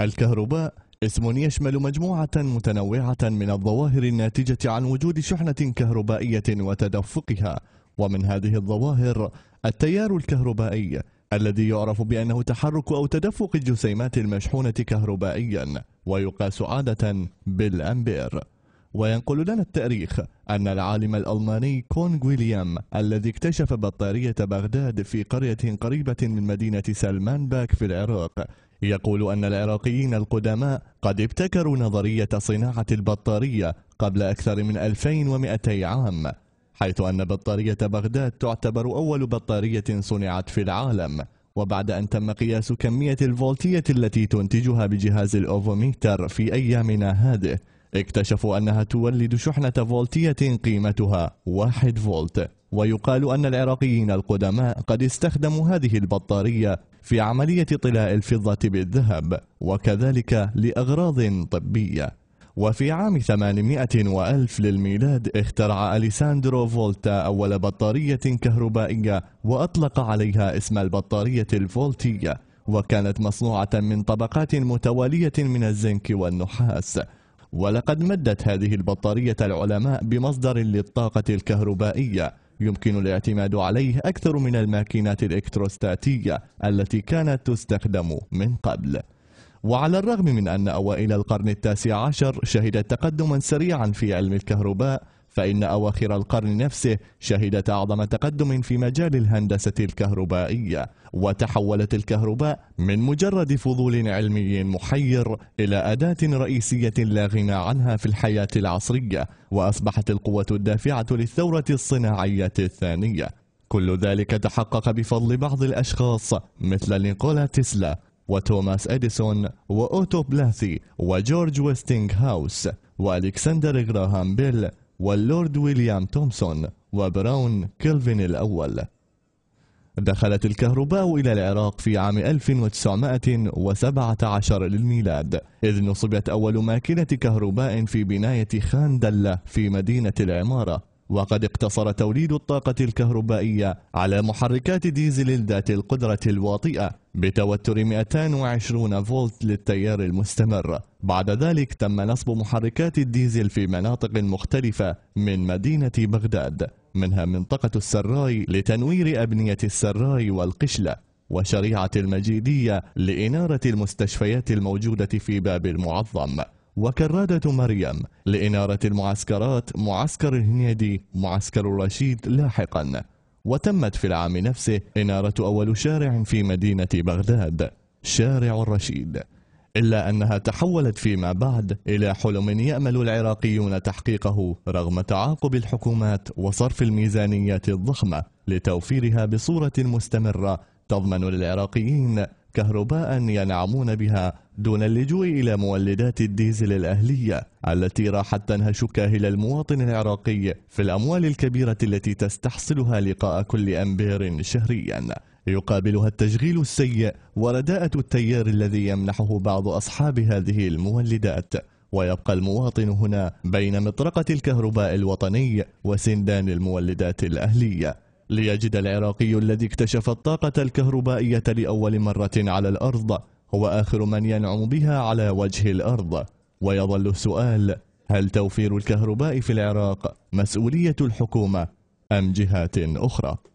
الكهرباء اسم يشمل مجموعة متنوعة من الظواهر الناتجة عن وجود شحنة كهربائية وتدفقها ومن هذه الظواهر التيار الكهربائي الذي يعرف بأنه تحرك أو تدفق الجسيمات المشحونة كهربائيا ويقاس عادة بالأمبير وينقل لنا التاريخ أن العالم الألماني كون ويليام الذي اكتشف بطارية بغداد في قرية قريبة من مدينة سلمان باك في العراق يقول أن العراقيين القدماء قد ابتكروا نظرية صناعة البطارية قبل أكثر من 2200 عام حيث أن بطارية بغداد تعتبر أول بطارية صنعت في العالم وبعد أن تم قياس كمية الفولتية التي تنتجها بجهاز الأوفوميتر في أيامنا هذه اكتشفوا أنها تولد شحنة فولتية قيمتها 1 فولت ويقال أن العراقيين القدماء قد استخدموا هذه البطارية في عملية طلاء الفضة بالذهب وكذلك لأغراض طبية وفي عام 800 وألف للميلاد اخترع أليساندرو فولتا أول بطارية كهربائية وأطلق عليها اسم البطارية الفولتية وكانت مصنوعة من طبقات متوالية من الزنك والنحاس ولقد مدت هذه البطارية العلماء بمصدر للطاقة الكهربائية يمكن الاعتماد عليه أكثر من الماكينات الإلكتروستاتية التي كانت تستخدم من قبل وعلى الرغم من أن أوائل القرن التاسع عشر شهدت تقدما سريعا في علم الكهرباء فإن أواخر القرن نفسه شهدت أعظم تقدم في مجال الهندسة الكهربائية وتحولت الكهرباء من مجرد فضول علمي محير إلى أداة رئيسية لا غنى عنها في الحياة العصرية وأصبحت القوة الدافعة للثورة الصناعية الثانية كل ذلك تحقق بفضل بعض الأشخاص مثل نيكولا تسلا وتوماس أديسون وأوتو بلاثي وجورج هاوس وألكسندر غراهام بيل واللورد ويليام تومسون وبراون كيلفن الأول دخلت الكهرباء إلى العراق في عام 1917 للميلاد إذ نصبت أول ماكينة كهرباء في بناية خان دلة في مدينة العمارة وقد اقتصر توليد الطاقة الكهربائية على محركات ديزل ذات القدرة الواطئة بتوتر 220 فولت للتيار المستمر بعد ذلك تم نصب محركات الديزل في مناطق مختلفة من مدينة بغداد منها منطقة السراي لتنوير أبنية السراي والقشلة وشريعة المجيدية لإنارة المستشفيات الموجودة في باب المعظم وكرادة مريم لإنارة المعسكرات معسكر الهنيدي معسكر الرشيد لاحقا وتمت في العام نفسه إنارة أول شارع في مدينة بغداد شارع الرشيد إلا أنها تحولت فيما بعد إلى حلم يأمل العراقيون تحقيقه رغم تعاقب الحكومات وصرف الميزانيات الضخمة لتوفيرها بصورة مستمرة تضمن للعراقيين كهرباء ينعمون بها دون اللجوء إلى مولدات الديزل الأهلية التي راحت تنهش كاهل المواطن العراقي في الأموال الكبيرة التي تستحصلها لقاء كل أمبير شهرياً يقابلها التشغيل السيء ورداءة التيار الذي يمنحه بعض أصحاب هذه المولدات ويبقى المواطن هنا بين مطرقة الكهرباء الوطني وسندان المولدات الأهلية ليجد العراقي الذي اكتشف الطاقة الكهربائية لأول مرة على الأرض هو آخر من ينعم بها على وجه الأرض ويظل السؤال هل توفير الكهرباء في العراق مسؤولية الحكومة أم جهات أخرى؟